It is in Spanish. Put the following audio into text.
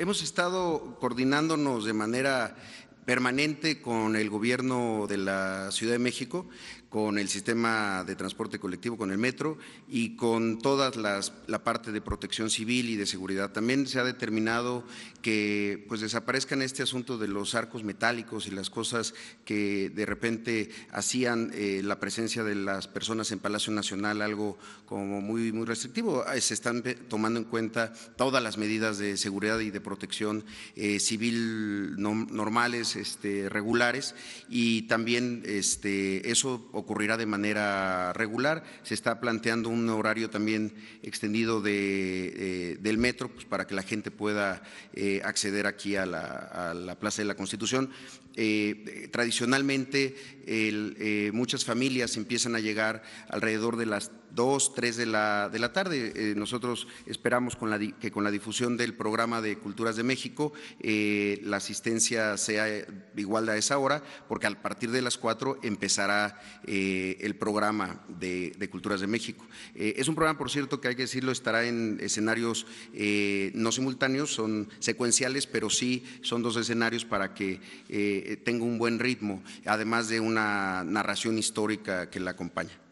Hemos estado coordinándonos de manera permanente con el gobierno de la Ciudad de México, con el sistema de transporte colectivo, con el metro y con toda la parte de protección civil y de seguridad. También se ha determinado que pues, desaparezcan este asunto de los arcos metálicos y las cosas que de repente hacían eh, la presencia de las personas en Palacio Nacional algo como muy, muy restrictivo. Ah, se están tomando en cuenta todas las medidas de seguridad y de protección eh, civil normales este, regulares y también este, eso ocurrirá de manera regular. Se está planteando un horario también extendido de, eh, del metro pues, para que la gente pueda eh, acceder aquí a la, Plaza de la Constitución. Eh, tradicionalmente muchas familias empiezan a llegar alrededor de las 2, 3 de la, de la tarde. nosotros esperamos que con la difusión del programa de Culturas de México la asistencia sea igual a esa hora, porque a partir de las 4 empezará eh, el programa de, Culturas de México. Eh, es un programa, por cierto, que hay que decirlo, estará en escenarios eh, no simultáneos, son secuenciales, pero sí son dos escenarios para que tenga un buen ritmo, además de una narración histórica que la acompaña.